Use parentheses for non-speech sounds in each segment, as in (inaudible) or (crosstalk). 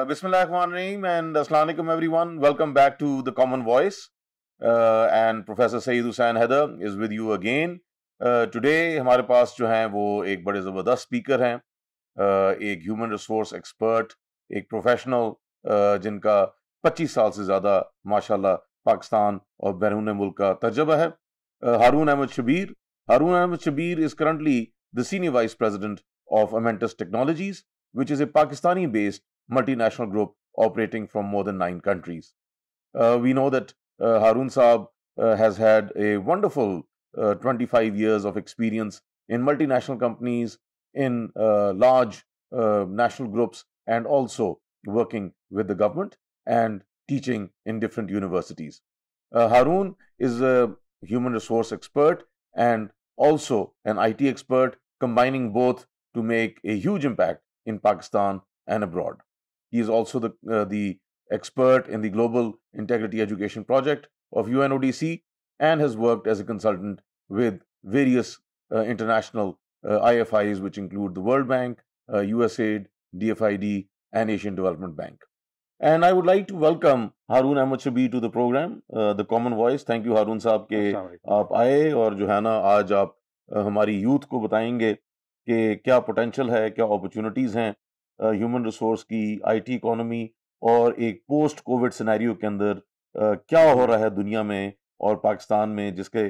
Uh, Bismillahirrahmanirrahim and Assalamualaikum everyone. Welcome back to The Common Voice. Uh, and Professor Saeed Hussain Heather is with you again. Uh, today हमारे पास जो हैं वो एक बड़े ज़बरदस्त speaker हैं uh, एक ह्यूमन रिसोर्स एक्सपर्ट एक प्रोफेशनल uh, जिनका 25 साल से ज़्यादा माशाल्लाह पाकिस्तान और बैरून मुल्क का तजर्बा है uh, Haroon Ahmad Shabbir Haroon Ahmad Shabbir is currently the senior vice president of Amentus technologies which is a Pakistani based multinational group operating from more than nine countries. Uh, we know that uh, Harun Saab uh, has had a wonderful uh, 25 years of experience in multinational companies, in uh, large uh, national groups, and also working with the government and teaching in different universities. Harun is a human resource expert and also an IT expert, combining both to make a huge impact in Pakistan and abroad. He is also the, uh, the expert in the Global Integrity Education Project of UNODC and has worked as a consultant with various uh, international uh, IFIs, which include the World Bank, uh, USAID, DFID, and Asian Development Bank. And I would like to welcome Harun Ahmad to the program, uh, The Common Voice. Thank you, Harun साहब के आप आए और जो है ना आज आप ह्यूमन रिसोर्स की आईटी इकोनॉमी और एक पोस्ट कोविड सिनेरियो के अंदर क्या हो रहा है दुनिया में और पाकिस्तान में जिसके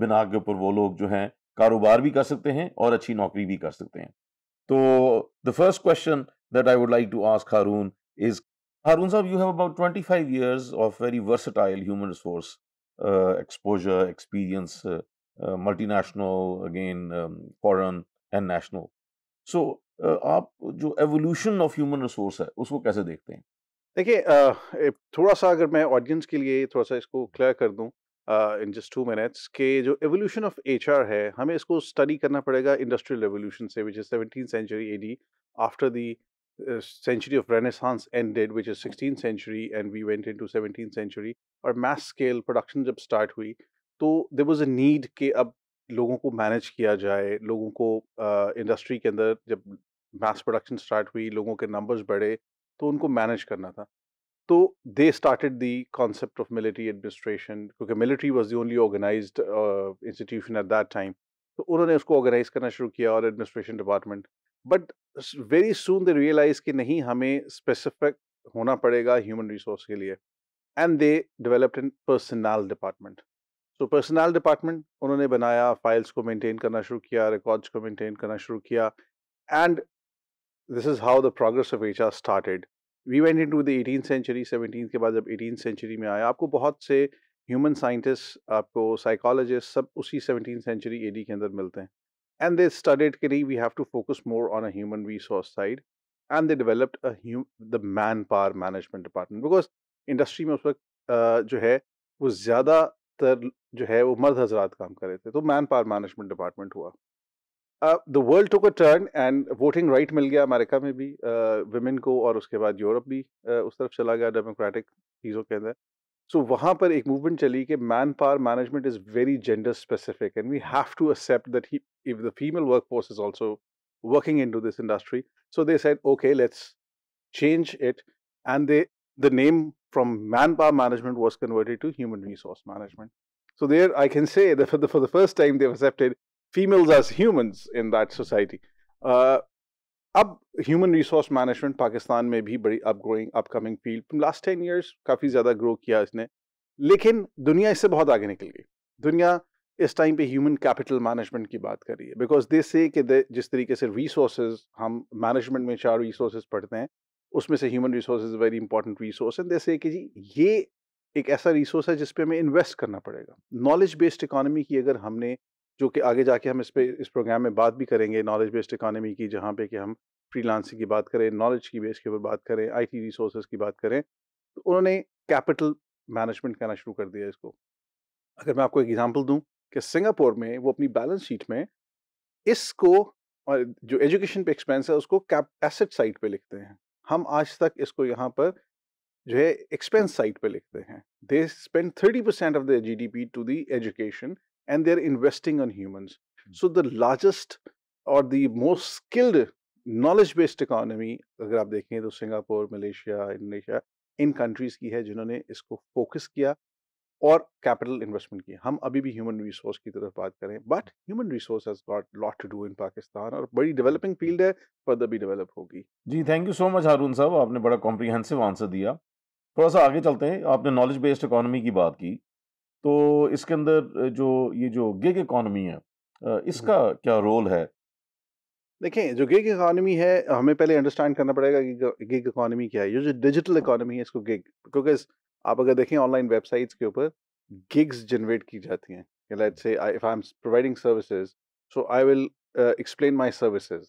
बिना के ऊपर वो लोग जो हैं कारोबार भी कर सकते हैं और अच्छी नौकरी भी कर सकते हैं तो the first question that I would like to ask Haroon is Haroon sahab you have about twenty five years of very versatile human resource exposure experience multi national again foreign and national. So आप जो एवोल्यूशन ऑफ ह्यूमन रिसोर्स है उसको कैसे देखते हैं देखिए थोड़ा सा अगर मैं ऑडियंस के लिए थोड़ा सा इसको क्लियर कर दूँ इन जस्ट टू मिनट्स के जो एवोल्यूशन ऑफ एच है हमें इसको स्टडी करना पड़ेगा इंडस्ट्रियल रेवोल्यूशन से which is seventeen century A D after the of renaissance ended which is sixteen century and we went into seventeen century और mass scale production जब start हुई तो देर वॉज अ नीड कि अब लोगों को manage किया जाए लोगों को इंडस्ट्री uh, के अंदर जब मास प्रोडक्शन स्टार्ट हुई लोगों के नंबर्स बढ़े तो उनको मैनेज करना था तो they started the concept of military administration क्योंकि military was the only organise institution at that time तो उन्होंने उसको ऑर्गेनाइज करना शुरू किया और administration department but very soon they realise कि नहीं हमें स्पेसिफिक होना पड़ेगा ह्यूमन रिसोर्स के लिए and they developed in personnel department तो पर्सनल डिपार्टमेंट उन्होंने बनाया फाइल्स को मेंटेन करना शुरू किया रिकॉर्ड्स को मेंटेन करना शुरू किया and this is how the progress of HR started. We went into the 18th century, 17th के बाद जब 18th century में आया आपको बहुत से ह्यूमन साइंटिस्ट आपको साइकोलॉजिस्ट सब उसी 17th सेंचुरी डी के अंदर मिलते हैं एंड दे स्टडीड कि we have to focus more on a human resource side and they developed the manpower management department because industry में उस वक्त जो है वो ज़्यादातर जो है वो मर्द हजरात काम कर रहे थे तो मैन पावर मैनेजमेंट डिपार्टमेंट हुआ Uh, the world took a turn and voting right mil america mein bhi uh, women ko aur uske baad europe bhi us taraf chala gaya democratic cheezon ke andar so wahan par ek movement chali ki manpower management is very gender specific and we have to accept that if the female workforce is also working into this industry so they said okay let's change it and they the name from manpower management was converted to human resource management so there i can say that for the, first time they accepted females as humans in that society अब human resource management Pakistan में भी बड़ी up growing upcoming field last ten years काफ़ी ज़्यादा grow किया इसने लेकिन दुनिया इससे बहुत आगे निकल गई दुनिया इस टाइम पे ह्यूमन कैपिटल मैनेजमेंट की बात कर रही है बिकॉज दे से कि जिस तरीके से रिसोर्स हम मैनेजमेंट में चार रिसोर्स पढ़ते हैं उसमें से human resource very important resource and जैसे कि जी ये एक ऐसा रिसोर्स है जिसपे हमें इन्वेस्ट करना पड़ेगा नॉलेज बेस्ड इकानमी की अगर हमने जो कि आगे जाके हम इस पर इस प्रोग्राम में बात भी करेंगे नॉलेज बेस्ड इकानमी की जहाँ पे कि हम फ्रीलांसिंग की बात करें नॉलेज की बेस के ऊपर बात करें आईटी रिसोर्सेज की बात करें तो उन्होंने कैपिटल मैनेजमेंट करना शुरू कर दिया इसको अगर मैं आपको एक एग्जांपल दूं कि सिंगापुर में वो अपनी बैलेंस शीट में इसको और जो एजुकेशन पे एक्सपेंस है उसको कैप एसेट साइट पे लिखते हैं हम आज तक इसको यहाँ पर जो है एक्सपेंस साइट पे लिखते हैं they spend thirty percent of the G D P to the education and they're investing on humans. Mm. So the largest और the most skilled knowledge based economy अगर आप देखें तो सिंगापुर मलेशिया इंडोनेशिया इन countries की है जिन्होंने इसको फोकस किया और कैपिटल इन्वेस्टमेंट किया हम अभी भी ह्यूमन रिसोर्स की तरफ बात करें but human resource has got lot to do in Pakistan और बड़ी डेवलपिंग फील्ड है फर्दर भी डेवलप होगी जी thank you so much Haroon sahab आपने बड़ा कॉम्प्रीहेंसिव आंसर दिया थोड़ा सा आगे चलते हैं आपने नॉलेज बेस्ड इकोनॉमी की बात की तो इसके अंदर जो ये जो गिग इकॉनमी है इसका क्या रोल है देखें जो गिग इकॉनमी है हमें पहले अंडरस्टैंड करना पड़ेगा कि गिग इकॉनमी क्या है ये जो डिजिटल इकॉनमी हाँ। है इसको गिग क्योंकि आप अगर देखें ऑनलाइन वेबसाइट्स के ऊपर गिग्स जनरेट की जाती हैं let's say if I am providing services so I will explain my services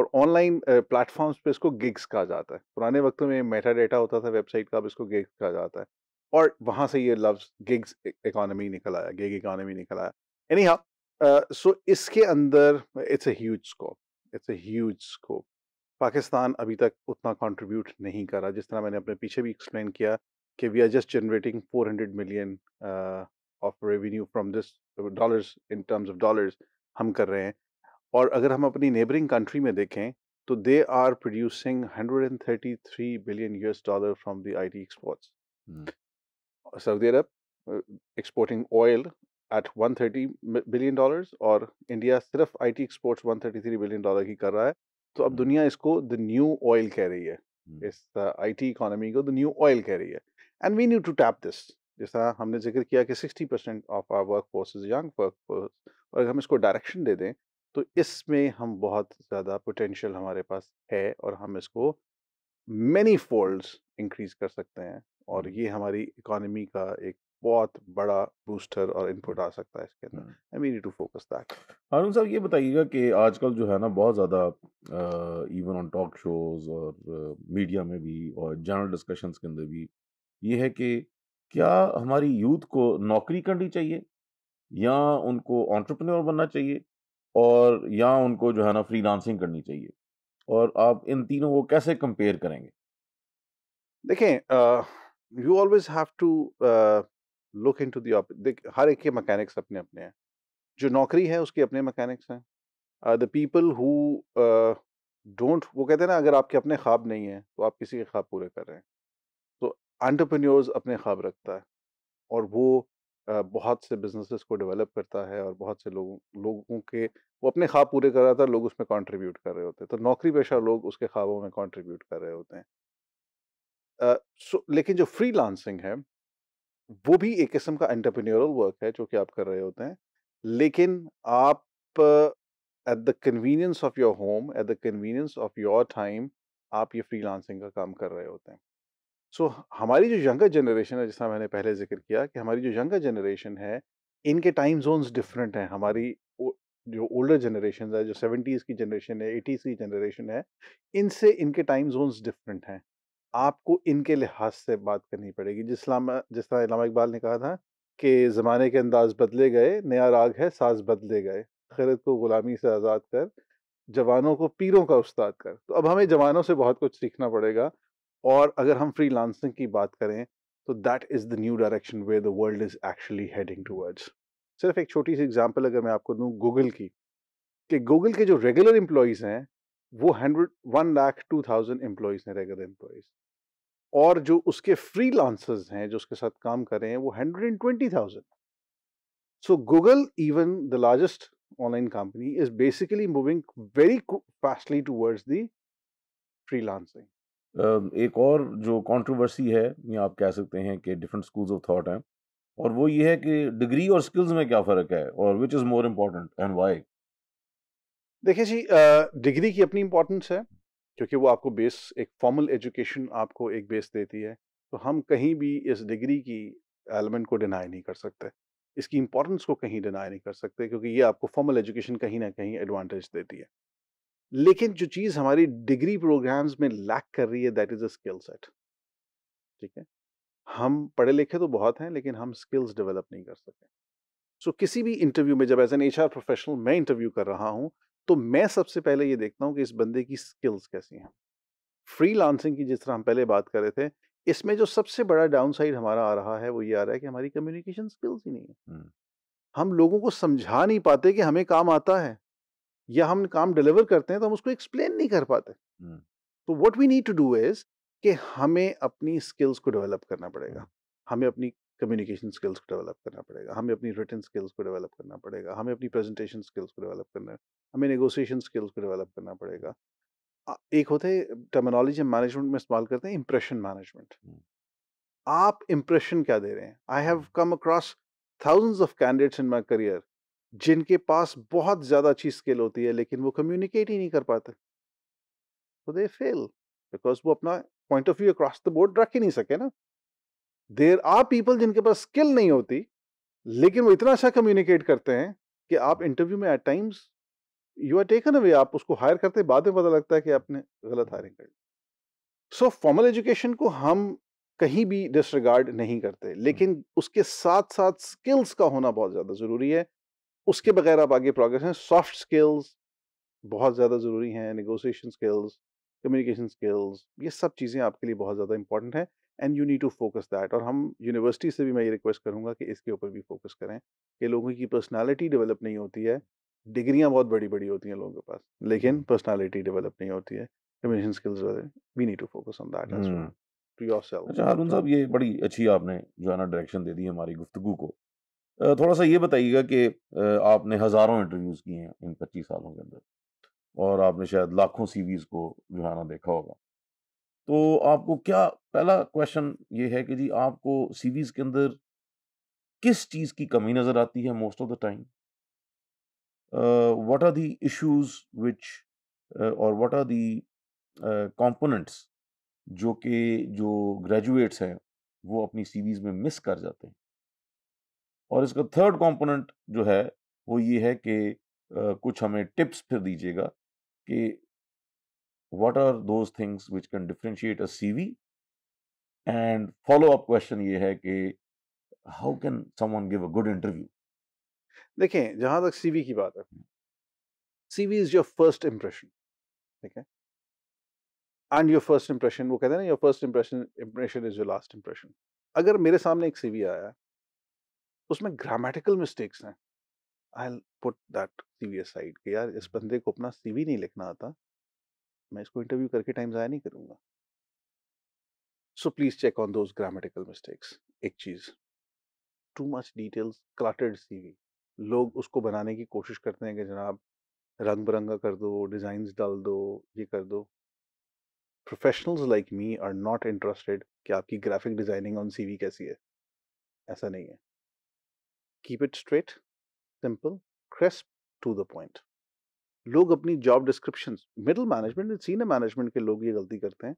और ऑनलाइन प्लेटफॉर्म्स पे इसको गिग्स कहा जाता है पुराने वक्त में मेटा डेटा होता था वेबसाइट का अब इसको गिग्स कहा जाता है और वहाँ से ये लफ्ज गिग्स इकोनॉमी निकल आया गिग इकोनॉमी निकल आया एनी हाउ सो इसके अंदर it's huge scope it's huge scope Pakistan अभी तक उतना कंट्रीब्यूट नहीं कर रहा जिस तरह मैंने अपने पीछे भी एक्सप्लेन किया कि we are just generating 400 million of revenue from this dollars in terms of dollars हम कर रहे हैं और अगर हम अपनी नेबरिंग कंट्री में देखें तो they are producing 133 billion US dollar from the IT exports Saudi Arab exporting oil at 130 billion dollars और इंडिया सिर्फ आईटी एक्सपोर्ट्स 133 बिलियन डॉलर की कर रहा है तो अब दुनिया इसको द न्यू ऑयल कह रही है इस आईटी uh, इकोनॉमी को द न्यू ऑयल कह रही है and we need to tap this जैसा हमने जिक्र किया कि 60 percent of our workforce is young workforce और अगर हम इसको डायरेक्शन दे दें तो इसमें हम बहुत ज़्यादा पोटेंशियल हमारे पास है और हम इसको मैनी फोल्ड्स इंक्रीज कर सकते हैं और ये हमारी इकोनॉमी का एक बहुत बड़ा बूस्टर और इनपुट आ सकता है इसके अंदर I mean to focus that Haroon sahab ये बताइएगा कि आजकल जो है ना बहुत ज़्यादा इवन ऑन टॉक शोज और मीडिया में भी और जनरल डिस्कशंस के अंदर भी ये है कि क्या हमारी यूथ को नौकरी करनी चाहिए या उनको ऑन्टरप्रनोर बनना चाहिए और या उनको जो है ना फ्री करनी चाहिए और आप इन तीनों को कैसे कंपेयर करेंगे देखें you always have to look into हर एक के मैकेनिक्स अपने अपने हैं जो नौकरी है उसके अपने मैकेनिक्स हैं द पीपल हु डोंट वो कहते हैं ना अगर आपके अपने ख्वाब नहीं हैं तो आप किसी के ख्वाब पूरे कर रहे हैं तो एंटरप्रेन्योर्स अपने ख्वाब रखता है और वो uh, बहुत से बिजनेसेस को डेवलप करता है और बहुत से लोगों लोगों के वो अपने ख्वाब पूरे कर रहा था लोग उसमें कंट्रीब्यूट कर रहे होते हैं तो नौकरी पेशा लोग उसके ख्वाबों में कंट्रीब्यूट कर रहे होते हैं सो लेकिन जो फ्री है वो भी एक किस्म का एंटरप्रेन्योरल वर्क है जो कि आप कर रहे होते हैं लेकिन आप at the convenience of your home at the convenience of your time आप ये फ्रीलांसिंग का काम कर रहे होते हैं सो so, हमारी जो यंगर जनरेशन है जैसा मैंने पहले जिक्र किया कि हमारी जो यंगर जनरेशन है इनके टाइम जोन्स डिफरेंट हैं हमारी जो ओल्डर जनरेशन है जो सेवेंटीज़ की जनरेशन है एटीज़ की जनरेशन है इनसे इनके टाइम जोन्स डिफरेंट हैं आपको इनके लिहाज से बात करनी पड़ेगी जिस जिस तरह इलामा इकबाल ने कहा था कि ज़माने के अंदाज बदले गए नया राग है साज बदले गए खैरत को ग़ुलामी से आज़ाद कर जवानों को पीरों का उस्ताद कर तो अब हमें जवानों से बहुत कुछ सीखना पड़ेगा और अगर हम फ्री लांसिंग की बात करें तो that is the new direction way the world is actually heading towards सिर्फ एक छोटी सी एग्जांपल अगर मैं आपको दूं गूगल की कि गूगल के जो रेगुलर एम्प्लॉयज़ हैं वो hundred one lakh two thousand employees हैं रेगुलर एम्प्लॉयज़ और जो उसके फ्री हैं जो उसके साथ काम कर रहे हैं वो hundred and twenty thousand so Google even the largest online company is basically moving very fastly towards the free एक और जो कॉन्ट्रोवर्सी है या आप कह सकते हैं कि डिफरेंट स्कूल्स ऑफ थॉट हैं और वो ये है कि डिग्री और स्किल्स में क्या फ़र्क है और which is more important and why देखिए जी डिग्री की अपनी इम्पोर्टेंस है क्योंकि वो आपको बेस एक फॉर्मल एजुकेशन आपको एक बेस देती है तो हम कहीं भी इस डिग्री की एलिमेंट को डिनाई नहीं कर सकते इसकी इम्पोर्टेंस को कहीं डिनाई नहीं कर सकते क्योंकि ये आपको फॉर्मल एजुकेशन कहीं ना कहीं एडवांटेज देती है लेकिन जो चीज़ हमारी डिग्री प्रोग्राम्स में लैक कर रही है that is a skill set ठीक है हम पढ़े लिखे तो बहुत हैं लेकिन हम स्किल्स डेवलप नहीं कर सकते सो so, किसी भी इंटरव्यू में जब एज एन एच प्रोफेशनल मैं इंटरव्यू कर रहा हूँ तो मैं सबसे पहले ये देखता हूँ कि इस बंदे की स्किल्स कैसी हैं फ्री लांसिंग की जिस तरह हम पहले बात कर रहे थे इसमें जो सबसे बड़ा डाउन साइड हमारा आ रहा है वो ये आ रहा है कि हमारी कम्युनिकेशन स्किल्स ही नहीं है हम लोगों को समझा नहीं पाते कि हमें काम आता है या हम काम डिलीवर करते हैं तो हम उसको एक्सप्लेन नहीं कर पाते तो what we need to do is कि हमें अपनी स्किल्स को डेवलप करना पड़ेगा हमें अपनी कम्युनिकेशन स्किल्स को डेवलप करना पड़ेगा हमें अपनी रिटर्न स्किल्स को डेवलप करना पड़ेगा हमें अपनी प्रेजेंटेशन स्किल्स को डेवलप करना हमें नेगोशिएशन स्किल्स को डेवलप करना पड़ेगा एक होते टर्मिनोलॉजी मैनेजमेंट में इस्तेमाल करते हैं इम्प्रेशन मैनेजमेंट आप इम्प्रेशन क्या दे रहे हैं I have come across thousands of candidates in my career जिनके पास बहुत ज़्यादा अच्छी स्किल होती है लेकिन वो कम्युनिकेट ही नहीं कर पाते तो दे फेल बिकॉज वो अपना point of view across the board रख ही नहीं सके ना देर आर पीपल जिनके पास स्किल नहीं होती लेकिन वो इतना अच्छा कम्युनिकेट करते हैं कि आप इंटरव्यू में at times you are taken away आप उसको हायर करते बाद में पता लगता है कि आपने गलत हायरिंग कर ली सो फॉर्मल एजुकेशन को हम कहीं भी डिसरिगार्ड नहीं करते हम्म। लेकिन उसके साथ साथ स्किल्स का होना बहुत ज़्यादा ज़रूरी है उसके बगैर आप आगे प्रोग्रेस हैं सॉफ्ट स्किल्स बहुत ज़्यादा ज़रूरी हैं नेगोशिएशन स्किल्स कम्युनिकेशन स्किल्स ये सब चीज़ें आपके लिए बहुत ज़्यादा इंपॉर्टेंट हैं and you need to focus that और हम यूनिवर्सिटी से भी मैं ये रिक्वेस्ट करूँगा कि इसके ऊपर भी फोकस करें कि लोगों की पर्सनैलिटी डेवलप नहीं होती है डिग्रियाँ बहुत बड़ी बड़ी होती हैं लोगों के पास लेकिन पर्सनालिटी डेवलप नहीं होती है communication skills we need to focus on that as well to yourself अच्छा अरुण साहब ये बड़ी अच्छी आपने जो है ना डायरेक्शन दे दी हमारी गुफ्तगू को थोड़ा सा ये बताइएगा कि आपने हज़ारों इंटरव्यूज़ किए हैं इन पच्चीस सालों के अंदर और आपने शायद लाखों सीवीज़ को जो है ना देखा होगा तो आपको क्या पहला क्वेश्चन ये है कि जी आपको सीवीज़ के अंदर किस चीज़ की कमी नज़र आती है most of the time Uh, what are the issues which और uh, are are the uh, components जो कि जो ग्रेजुएट्स हैं वो अपनी सीवीज में मिस कर जाते हैं और इसका थर्ड कंपोनेंट जो है वो ये है कि uh, कुछ हमें टिप्स फिर दीजिएगा कि what are those things which can differentiate a CV and follow up question ये है कि how can someone give a good interview देखें जहां तक सीवी की बात है CV is your first impression ठीक है एंड योर फर्स्ट इंप्रेशन वो कहते हैं ना your first impression impression is your last impression अगर मेरे सामने एक सीवी आया है उसमें ग्रामेटिकल मिस्टेक्स हैं I put that CV side कि यार इस बंदे को अपना सीवी नहीं लिखना आता मैं इसको इंटरव्यू करके टाइम ज़ाया नहीं करूँगा so please check on those grammatical mistakes एक चीज़ too much details cluttered CV लोग उसको बनाने की कोशिश करते हैं कि जनाब रंग बिरंगा कर दो डिज़ाइंस डाल दो ये कर दो professionals like me are not interested कि आपकी ग्राफिक डिज़ाइनिंग ऑन सीवी कैसी है ऐसा नहीं है keep it straight simple crisp to the point लोग अपनी job description middle management and senior management के लोग ये गलती करते हैं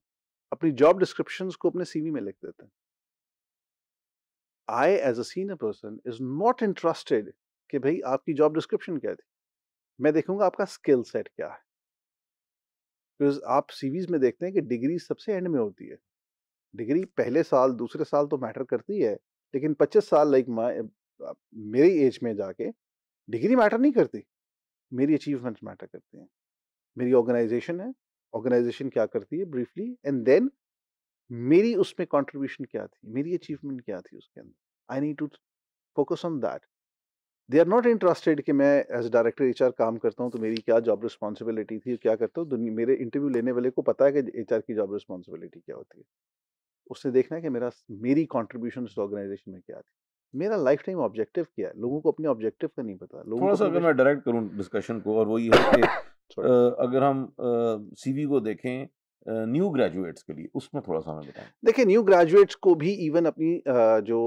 अपनी जॉब डिस्क्रिप्शन को अपने सीवी में लिख देते हैं I as a senior person is not interested कि भाई आपकी जॉब डिस्क्रिप्शन क्या थी मैं देखूंगा आपका स्किल सेट क्या है बिकॉज आप सीवीज में देखते हैं कि डिग्री सबसे एंड में होती है डिग्री पहले साल दूसरे साल तो मैटर करती है लेकिन 25 साल लाइक मेरी एज में जाके डिग्री मैटर नहीं करती मेरी अचीवमेंट्स मैटर करते हैं मेरी ऑर्गेनाइजेशन है ऑर्गेनाइजेशन क्या करती है ब्रीफली एंड देन मेरी उसमें कॉन्ट्रीब्यूशन क्या थी मेरी अचीवमेंट क्या थी उसके अंदर I need to focus on that they are not interested कि मैं एज डायरेक्टर एच काम करता हूँ तो मेरी क्या जॉब रिस्पॉन्सिबिलिटी थी क्या करता हूँ मेरे इंटरव्यू लेने वाले को पता है कि एच की जॉब रिस्पॉन्सिबिलिटी क्या होती है उसने देखना है कि मेरा मेरी कॉन्ट्रीब्यूशन ऑर्गेनाइजेशन में क्या थी मेरा लाइफ टाइम ऑब्जेक्टिव क्या है लोगों को अपने ऑब्जेक्टिव का नहीं पता लोगों थोड़ा सा अगर मैं डायरेक्ट करूँ डिस्कशन को और वो ये है कि (coughs) अगर हम सीवी को देखें न्यू ग्रेजुएट्स के लिए उसमें थोड़ा सा बताएं देखिए न्यू ग्रेजुएट्स को भी इवन अपनी जो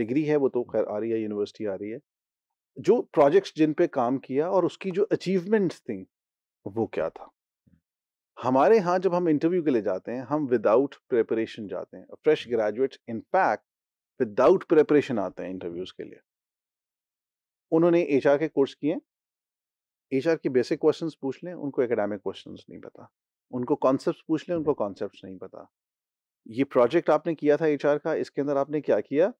डिग्री है वो तो खैर आ रही है यूनिवर्सिटी आ रही है जो प्रोजेक्ट्स जिन पे काम किया और उसकी जो अचीवमेंट्स थी वो क्या था हमारे यहाँ जब हम इंटरव्यू के लिए जाते हैं हम विदाउट प्रेपरेशन जाते हैं fresh graduate in fact without preparation आते हैं इंटरव्यूज के लिए उन्होंने एच के कोर्स किए एच आर के बेसिक क्वेश्चंस पूछ लें उनको एकेडमिक क्वेश्चंस नहीं पता उनको कॉन्सेप्ट पूछ लें उनको कॉन्सेप्ट नहीं पता ये प्रोजेक्ट आपने किया था एच का इसके अंदर आपने क्या किया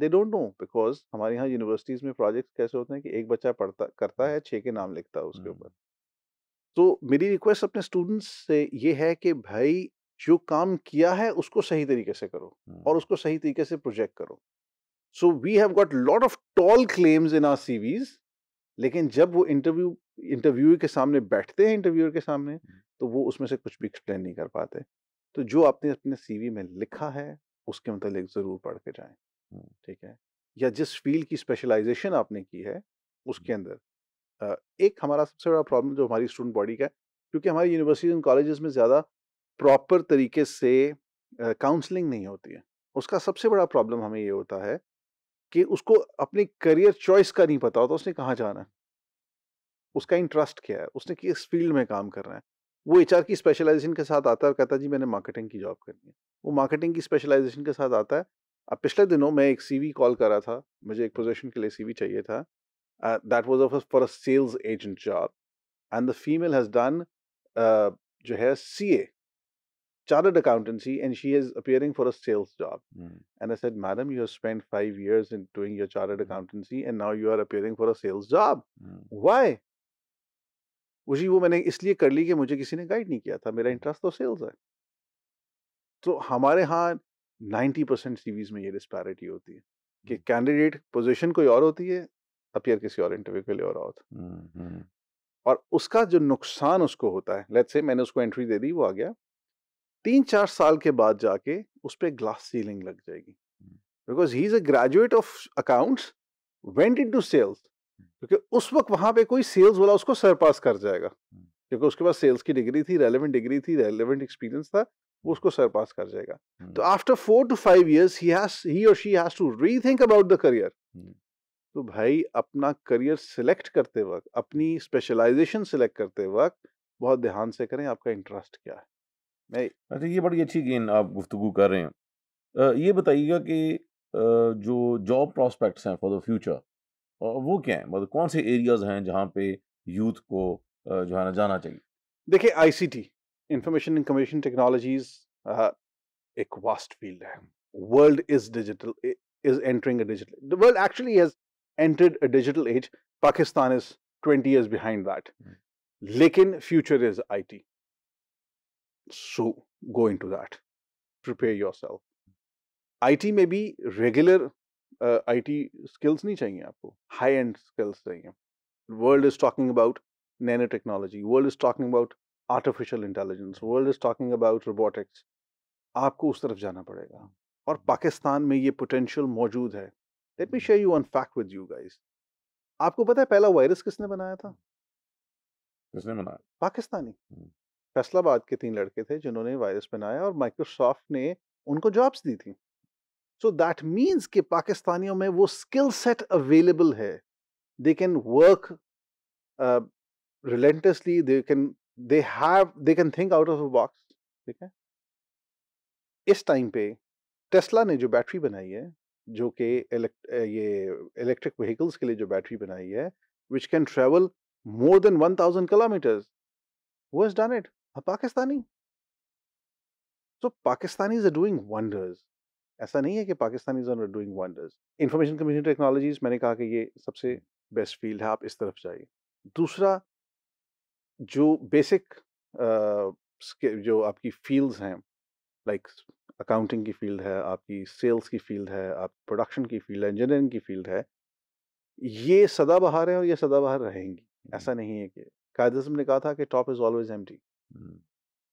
दे डोंट नो बिकॉज हमारे यहाँ यूनिवर्सिटीज़ में प्रोजेक्ट कैसे होते हैं कि एक बच्चा पढ़ता करता है छः के नाम लिखता है उसके ऊपर हम्म। तो मेरी रिक्वेस्ट अपने स्टूडेंट्स से ये है कि भाई जो काम किया है उसको सही तरीके से करो और हम्म। उसको सही तरीके से प्रोजेक्ट करो so we have got lot of tall claims in our CVs लेकिन जब वो इंटरव्यू इंटरव्यू के सामने बैठते हैं इंटरव्यूअर के सामने हम्म। तो वो उसमें से कुछ भी एक्सप्लेन नहीं कर पाते तो जो आपने अपने सीवी में लिखा है उसके मतलब ज़रूर पढ़ के जाएं ठीक है या जिस फील्ड की स्पेशलाइजेशन आपने की है उसके अंदर एक हमारा सबसे बड़ा प्रॉब्लम जो हमारी स्टूडेंट बॉडी का है क्योंकि हमारी यूनिवर्सिटीज एंड कॉलेजेस में ज़्यादा प्रॉपर तरीके से काउंसलिंग नहीं होती है उसका सबसे बड़ा प्रॉब्लम हमें ये होता है कि उसको अपने करियर चॉइस का नहीं पता होता उसने कहाँ जाना है उसका इंटरेस्ट क्या है उसने किस फील्ड में काम करना है वो एच की स्पेशलाइजेशन के साथ आता है और कहता है जी मैंने मार्केटिंग की जॉब करनी है वो मार्केटिंग की स्पेशलाइजेशन के साथ आता है अब पिछले दिनों मैं एक सीवी कॉल कर रहा था मुझे एक पोजीशन के लिए सीवी चाहिए था that was of for a sales agent job and the female has done जो है C A chartered accountancy and she is appearing for a sales job and I said madam you have spend five years in doing your chartered accountancy and now you are appearing for a sales job why जी वो मैंने इसलिए कर ली कि मुझे किसी ने guide नहीं किया था मेरा इंटरेस्ट hmm. तो सेल्स है तो हमारे यहाँ नाइन्टी परसेंट सीवीज में ये डिस्पैरिटी होती है कि कैंडिडेट पोजीशन कोई और होती है अपियर किसी और इंटरव्यू के लिए और होता है और उसका जो नुकसान उसको होता है लेट्स से मैंने उसको एंट्री दे दी वो आ गया तीन चार साल के बाद जाके उस पर ग्लास सीलिंग लग जाएगी because he is a graduate of accounts went into sales क्योंकि उस वक्त वहाँ पे कोई सेल्स वाला उसको सरपास कर जाएगा क्योंकि उसके पास सेल्स की डिग्री थी रेलिवेंट डिग्री थी रेलिवेंट एक्सपीरियंस था वो उसको सरपास कर जाएगा तो after four to five years he has he और she has to rethink about the career तो भाई अपना करियर सिलेक्ट करते वक्त अपनी स्पेशलाइजेशन सिलेक्ट करते वक्त बहुत ध्यान से करें आपका इंटरेस्ट क्या है मैं अच्छा ये बड़ी अच्छी गेंद आप गुफ्तु कर रहे हैं ये बताइएगा कि जो जॉब प्रॉस्पेक्ट्स हैं फॉर द फ्यूचर वो क्या है मतलब कौन से एरियाज हैं जहाँ पे यूथ को जो है ना जाना चाहिए देखिए ICT information and communication technologies एक वास्ट फील्ड है world is digital is entering a digital the world actually has entered a digital age Pakistan is 20 years behind that लेकिन hmm. future is IT so go into that prepare yourself IT में भी regular uh, IT skills नहीं चाहिए आपको high end skills चाहिए world is talking about nanotechnology world is talking about artificial intelligence world is talking about robotics आपको उस तरफ जाना पड़ेगा और पाकिस्तान में ये पोटेंशियल मौजूद है let me share you one fact with you guys आपको पता है पहला वायरस किसने बनाया था किसने बनाया पाकिस्तानी फैसलाबाद के तीन लड़के थे जिन्होंने वायरस बनाया और माइक्रोसॉफ्ट ने उनको जॉब्स दी थी सो दैट मीन्स कि पाकिस्तानियों में वो स्किल सेट अवेलेबल है they can work relentlessly they can they have they can think out of a box ठीक है इस टाइम पे टेस्ला ने जो बैटरी बनाई है जो कि ये इलेक्ट्रिक व्हीकल्स के लिए जो बैटरी बनाई है which can travel more than one thousand kilometres वो is done it a Pakistani so Pakistanis are doing wonders ऐसा नहीं है कि Pakistani are doing wonders information community technologies मैंने कहा कि ये सबसे बेस्ट फील्ड है आप इस तरफ जाइए दूसरा जो बेसिक जो आपकी फील्ड्स हैं लाइक अकाउंटिंग की फील्ड है आपकी सेल्स की फील्ड है आप प्रोडक्शन की फील्ड है इंजीनियरिंग की फील्ड है ये सदाबहार है और ये सदाबहार रहेंगी ऐसा नहीं है कि कायदम ने कहा था कि top is always um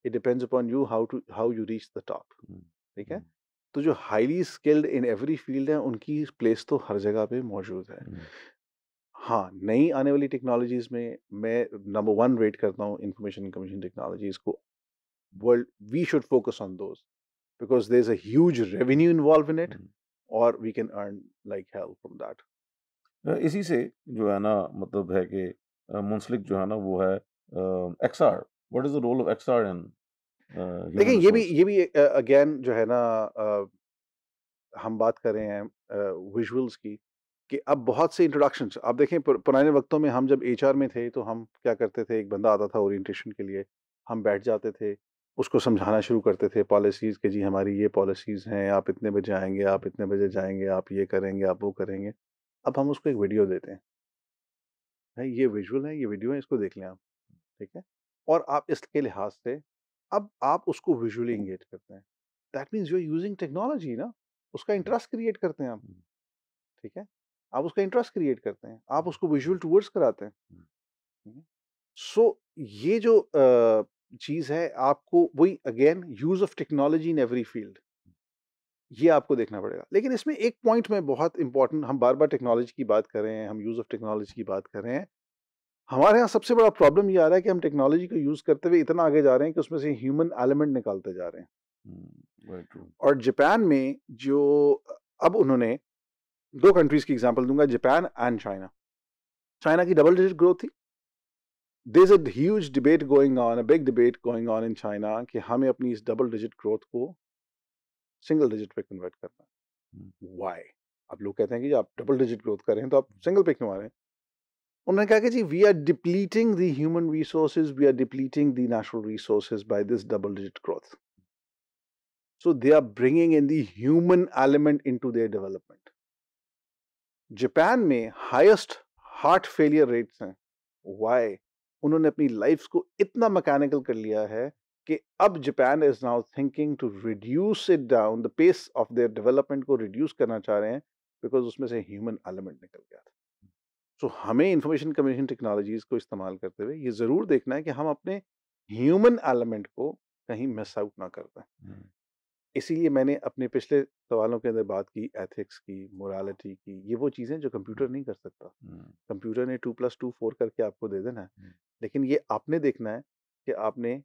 it depends upon you how to how you reach the top ठीक है तो जो highly skilled in every field है उनकी प्लेस तो हर जगह पे मौजूद है हाँ नई आने वाली टेक्नोलॉजीज़ में मैं नंबर वन रेट करता हूँ इंफॉर्मेशन इनकमेशन टेक्नोलॉजीज़ को world we should focus on those because there is a revenue involve in it और we can earn like help from that इसी से जो है ना मतलब है कि मुंसलिक जो है ना वो है XR what is the role of XR in ये भी ये भी अगेन जो है ना हम बात कर रहे हैं विजुअल्स की कि अब बहुत से इंट्रोडक्शन आप देखें पुर, पुराने वक्तों में हम जब एच में थे तो हम क्या करते थे एक बंदा आता था ओरिएंटेशन के लिए हम बैठ जाते थे उसको समझाना शुरू करते थे पॉलिसीज़ के जी हमारी ये पॉलिसीज़ हैं आप इतने बजे आएंगे आप इतने बजे जाएंगे आप ये करेंगे आप वो करेंगे अब हम उसको एक वीडियो देते हैं भाई ये विजुअल है ये वीडियो है इसको देख लें आप ठीक है और आप इसके लिहाज से अब आप उसको विजुअली इंगेज करते हैं that means you are using technology ना उसका इंटरेस्ट क्रिएट करते हैं आप ठीक है आप उसका इंटरेस्ट क्रिएट करते हैं आप उसको विजुअल टूवर्ड्स कराते हैं सो so, ये जो चीज़ है आपको वही again use of technology in every field ये आपको देखना पड़ेगा लेकिन इसमें एक पॉइंट में बहुत इंपॉर्टेंट हम बार बार टेक्नोलॉजी की बात कर रहे हैं हम यूज़ ऑफ टेक्नोलॉजी की बात कर रहे हैं हमारे यहाँ सबसे बड़ा प्रॉब्लम ये आ रहा है कि हम टेक्नोलॉजी को यूज़ करते हुए इतना आगे जा रहे हैं कि उसमें से ह्यूमन एलिमेंट निकालते जा रहे हैं और जापान में जो अब उन्होंने दो कंट्रीज की एग्जाम्पल दूंगा जापान एंड चाइना चाइना की डबल डिजिट ग्रोथ थी there is huge debate going on big debate going on in China कि हमें अपनी इस डबल डिजिट ग्रोथ को सिंगल डिजिट पे कन्वर्ट करना है वाई हम्म। आप लोग कहते हैं कि आप डबल डिजिट ग्रोथ कर रहे हैं तो आप सिंगल पे क्यों आ रहे हैं उन्होंने कहा कि जी we are depleting the human resources we are depleting the natural resources by this double digit growth so they are bringing in the human element into their development Japan में हाईएस्ट हार्ट फेलियर रेट्स हैं why उन्होंने अपनी life को इतना mechanical कर लिया है कि अब Japan is now thinking to reduce it down the pace of their development को रिड्यूस करना चाह रहे हैं बिकॉज उसमें से ह्यूमन एलिमेंट निकल गया था सो so, हमें इंफॉर्मेशन कम्युनिकेशन टेक्नोलॉजीज को इस्तेमाल करते हुए ये ज़रूर देखना है कि हम अपने ह्यूमन एलिमेंट को कहीं मिस आउट ना करते हैं हम्म। इसीलिए मैंने अपने पिछले सवालों के अंदर बात की एथिक्स की मोरालिटी की ये वो चीज़ें जो कंप्यूटर नहीं कर सकता कंप्यूटर ने टू प्लस टू फोर करके आपको दे देना है लेकिन ये आपने देखना है कि आपने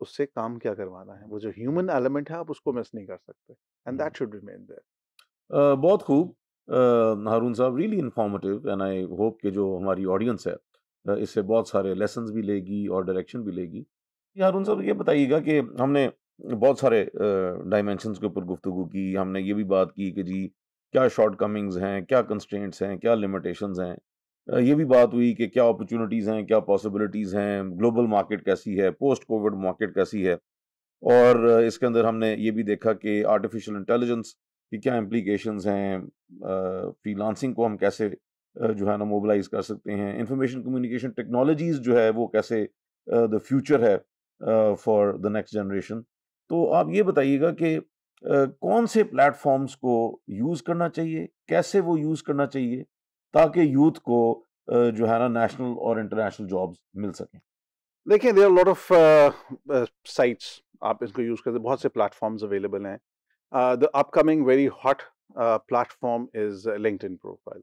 उससे काम क्या करवाना है वो जो ह्यूमन एलिमेंट है आप उसको मिस नहीं कर सकते and that should remain there बहुत खूब Haroon sahab really informative and I hope कि जो हमारी ऑडियंस है इससे बहुत सारे लेसन भी लेगी और डायरेक्शन भी लेगी हारून साहब ये बताइएगा कि हमने बहुत सारे डायमेंशनस के ऊपर गुफ्तु की हमने ये भी बात की कि जी क्या शॉर्ट कमिंग्स हैं क्या कंस्टेंट्स हैं क्या लिमिटेशंस हैं ये भी बात हुई कि क्या अपॉर्चुनिटीज़ हैं क्या पॉसिबिलिटीज़ हैं ग्लोबल मार्केट कैसी है पोस्ट कोविड मार्केट कैसी है और इसके अंदर हमने ये भी देखा कि आर्टिफिशियल इंटेलिजेंस की क्या इम्प्लीकेशंस हैं फ्रीलांसिंग को हम कैसे जो है ना मोबिलाइज कर सकते हैं इंफॉर्मेशन कम्युनिकेशन टेक्नोलॉजीज़ जो है वो कैसे द फ्यूचर है फॉर द नेक्स्ट जनरेशन तो आप ये बताइएगा कि कौन से प्लेटफॉर्म्स को यूज़ करना चाहिए कैसे वो यूज़ करना चाहिए ताकि यूथ को जो है ना नेशनल और इंटरनेशनल जॉब्स मिल सकें देखिए देर लॉट ऑफ साइट्स आप इसको यूज़ करते बहुत से प्लेटफॉर्म्स अवेलेबल हैं the upcoming very hot platform is LinkedIn profile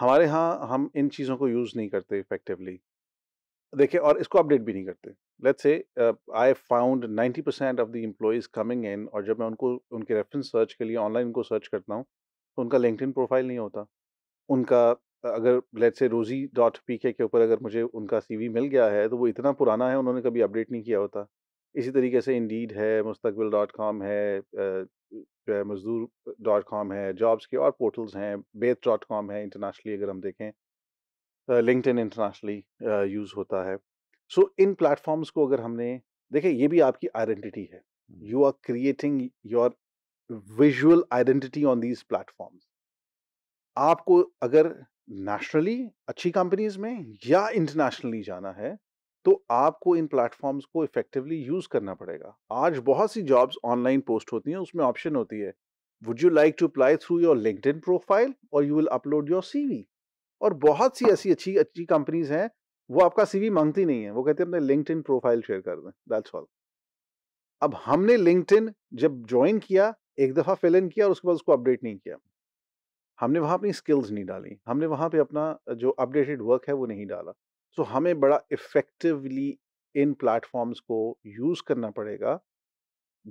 हमारे यहाँ हम इन चीज़ों को यूज़ नहीं करते इफेक्टिवली देखिए और इसको अपडेट भी नहीं करते let's say I found 90 percent of the employees coming in और जब मैं उनको उनके रेफरेंस सर्च के लिए ऑनलाइन उनको सर्च करता हूँ तो उनका लिंकड प्रोफाइल नहीं होता उनका अगर लेट से रोजी डॉट पी के ऊपर अगर मुझे उनका सी मिल गया है तो वो इतना पुराना है उन्होंने कभी अपडेट नहीं किया होता इसी तरीके से इंडीड है मुस्तबिल डॉट कॉम है जो है मजदूर डॉट कॉम है जॉब्स के और पोर्टल्स हैं बेथ डॉट कॉम है इंटरनेशनली अगर हम देखें लिंकड इंटरनेशनली यूज़ होता है सो इन प्लेटफॉर्म्स को अगर हमने देखे ये भी आपकी आइडेंटिटी है you are creating your visual identity on these platforms आपको अगर नेशनली अच्छी कंपनीज में या इंटरनेशनली जाना है तो आपको इन प्लेटफॉर्म्स को इफेक्टिवली यूज करना पड़ेगा आज बहुत सी जॉब्स ऑनलाइन पोस्ट होती हैं उसमें ऑप्शन होती है would you like to apply through your LinkedIn profile और you will upload your C और बहुत सी ऐसी अच्छी अच्छी कंपनीज हैं वो आपका सीवी मांगती नहीं है वो कहते हैं अपने इन प्रोफाइल शेयर कर दें दैट्स ऑल अब हमने इन जब ज्वाइन किया एक दफ़ा फिल इन किया और उसके बाद उसको अपडेट नहीं किया हमने वहाँ अपनी स्किल्स नहीं डाली हमने वहाँ पे अपना जो अपडेटेड वर्क है वो नहीं डाला सो so, हमें बड़ा इफ़ेक्टिवली इन प्लेटफॉर्म्स को यूज़ करना पड़ेगा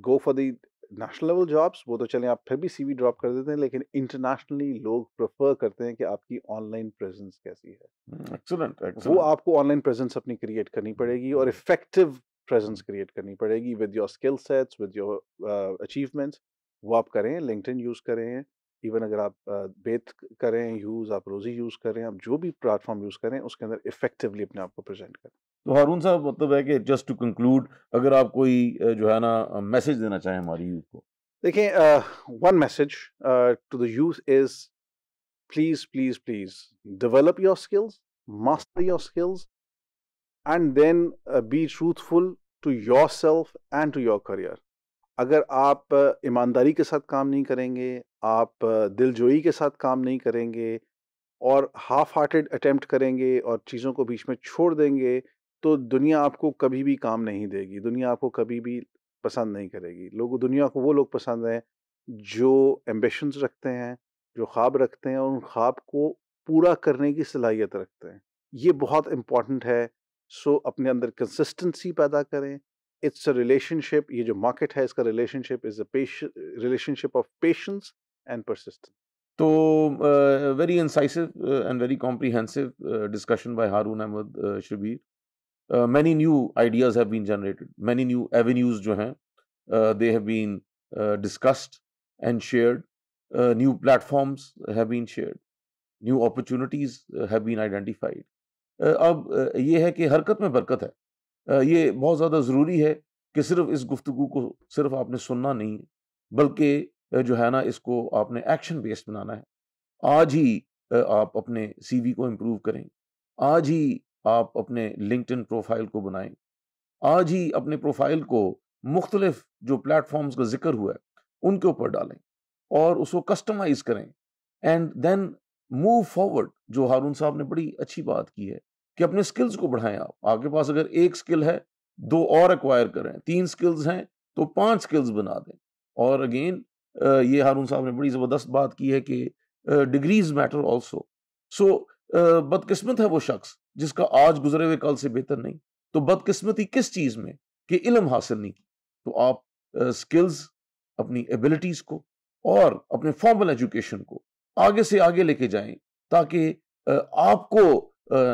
go for the national level jobs वो तो चले आप फिर भी सीवी ड्रॉप कर देते हैं लेकिन इंटरनेशनली लोग प्रेफर करते हैं कि आपकी ऑनलाइन प्रेजेंस कैसी है एक्सलेंट वो आपको ऑनलाइन प्रेजेंस अपनी क्रिएट करनी पड़ेगी और इफेक्टिव प्रेजेंस क्रिएट करनी पड़ेगी with your skill sets with your achievements वो आप करें लिंकटिन यूज़ करें इवन अगर आप बेथ करें यूज़ आप रोज़ी यूज़ करें आप जो भी प्लेटफॉर्म यूज़ करें उसके अंदर इफेक्टिवली अपने आप को प्रेजेंट करें तो हारून साहब मतलब है कि जस्ट टू कंक्लूड अगर आप कोई जो है ना मैसेज देना चाहें हमारी यूथ को देखिए one message to the youth is please please please develop your skills master your skills and then be truthful to your self and to your career अगर आप ईमानदारी के साथ काम नहीं करेंगे आप दिलजोई के साथ काम नहीं करेंगे और हाफ हार्टेड अटेम्प्ट करेंगे और चीज़ों को बीच में छोड़ देंगे तो दुनिया आपको कभी भी काम नहीं देगी दुनिया आपको कभी भी पसंद नहीं करेगी लोग दुनिया को वो लोग पसंद हैं जो एम्बिशंस रखते हैं जो ख्वाब रखते हैं और उन ख्वाब को पूरा करने की सलाहियत रखते हैं ये बहुत इम्पॉर्टेंट है सो अपने अंदर कंसिस्टेंसी पैदा करें इट्स अ रिलेशनशिप ये जो मार्केट है इसका रिलेशनशिप इज़ तो, a relationship of patience and persistence तो very incisive and very comprehensive discussion by Haroon Ahmad Shabir many new ideas have been generated many new avenues जो हैं they have been discussed and shared new platforms have been shared new opportunities have been identified अब uh, ये है कि हरकत में बरकत है uh, ये बहुत ज़्यादा ज़रूरी है कि सिर्फ इस गुफ्तु को सिर्फ आपने सुनना नहीं है बल्कि uh, जो है ना इसको आपने एक्शन बेस्ड बनाना है आज ही आप अपने सीवी को इम्प्रूव करें आज ही आप अपने लिंकड प्रोफाइल को बनाएं आज ही अपने प्रोफाइल को मुख्तलिफ जो प्लेटफॉर्म्स का जिक्र हुआ है उनके ऊपर डालें और उसको कस्टमाइज करें एंड देन मूव फॉरवर्ड जो हारून साहब ने बड़ी अच्छी बात की है कि अपने स्किल्स को बढ़ाएं आप आपके पास अगर एक स्किल है दो और एक्वायर करें तीन स्किल्स हैं तो पांच स्किल्स बना दें और अगेन ये हारून साहब ने बड़ी ज़बरदस्त बात की है कि डिग्रीज मैटर ऑल्सो सो बदकस्मत है वो शख्स जिसका आज गुजरे हुए काल से बेहतर नहीं तो बदकिस्मती किस चीज में कि इलम हासिल नहीं की तो आप स्किल्स अपनी एबिलिटीज को और अपने फॉर्मल एजुकेशन को आगे से आगे लेके जाएं ताकि आपको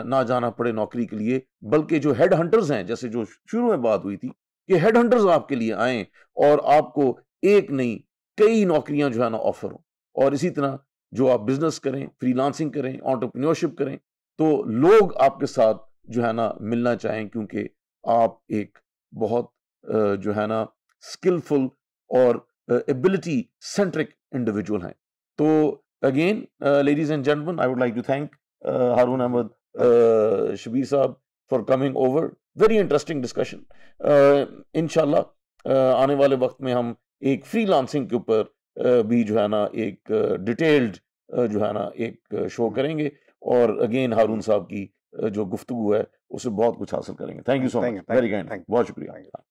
ना जाना पड़े नौकरी के लिए बल्कि जो हेड हंटर्स हैं जैसे जो शुरू में बात हुई थी कि हेड हंटर्स आपके लिए आए और आपको एक नहीं कई नौकरियां जो है ना ऑफर हो और इसी तरह जो आप बिजनेस करें फ्रीलांसिंग करें ऑन्टरप्रीनियोरशिप करें तो लोग आपके साथ जो है ना मिलना चाहें क्योंकि आप एक बहुत जो है ना स्किलफुल और एबिलिटी सेंट्रिक इंडिविजुअल हैं तो again ladies and gentlemen I would like to thank Haroon Ahmad Shabir sahab for coming over very interesting discussion इनशाला आने वाले वक्त में हम एक फ्री लांसिंग के ऊपर uh, भी जो है ना एक डिटेल्ड uh, uh, जो है ना एक शो करेंगे और अगेन हारून साहब की जो गुफ्तु है उससे बहुत कुछ हासिल करेंगे thank you so much very kind बहुत शुक्रिया